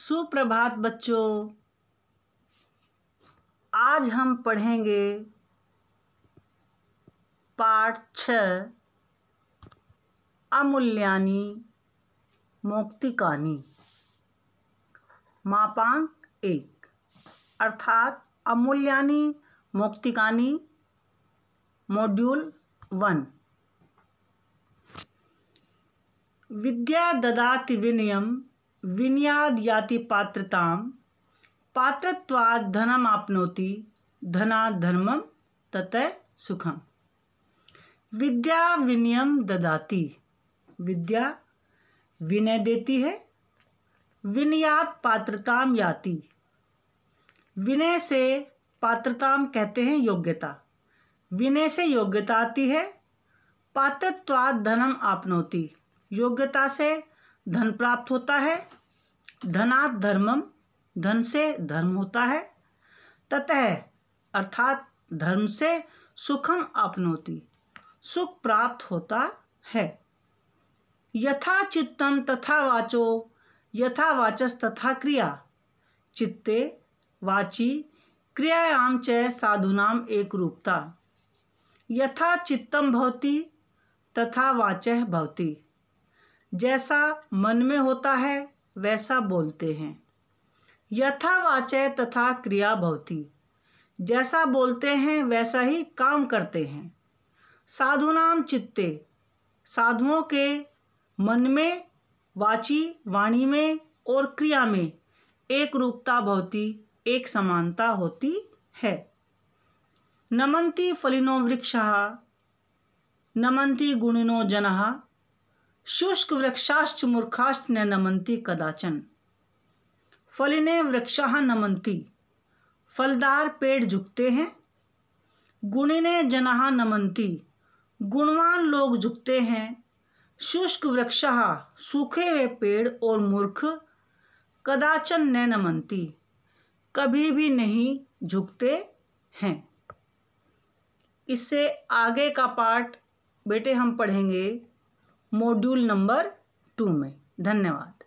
सुप्रभात बच्चों आज हम पढ़ेंगे पाठ छ अमूल्यानी मोक्तिकानी मापांक एक अर्थात अमूल्यानी मोक्तिकानी मॉड्यूल वन विद्या ददाति विनियम विनयाद याति पात्रताम पात्रत्वाद धनम आपनोति धना धर्मम ततः सुखम विद्या विनयम ददाती विद्या विनय देती है विनयात पात्रताम याति विनय से पात्रताम कहते हैं योग्यता विनय से योग्यता आती है पात्रत्वाद धनम आपनोति योग्यता से धन प्राप्त होता है धनात् धर्मम धन से धर्म होता है ततः अर्थात धर्म से सुखम अपनोति सुख प्राप्त होता है यथा चित्तम तथा वाचो यथा वाचस तथा क्रिया चित्ते वाची क्रियायाम च साधुनाम एक रूपता यथा चित्तम भवती तथा वाचह भवती जैसा मन में होता है वैसा बोलते हैं यथावाचय तथा क्रिया भवती जैसा बोलते हैं वैसा ही काम करते हैं साधुनाम चित्ते साधुओं के मन में वाची वाणी में और क्रिया में एक रूपता भवती एक समानता होती है नमंती फलिनो वृक्ष नमंती गुणिनो जनहा शुष्क वृक्षाश्च मूर्खाश्च न नमंती कदाचन फलिने वृक्षा नमंती फलदार पेड़ झुकते हैं गुणिने जनाहा नमंती गुणवान लोग झुकते हैं शुष्क वृक्षा सूखे हुए पेड़ और मूर्ख कदाचन न नमंती कभी भी नहीं झुकते हैं इससे आगे का पाठ बेटे हम पढ़ेंगे मॉड्यूल नंबर टू में धन्यवाद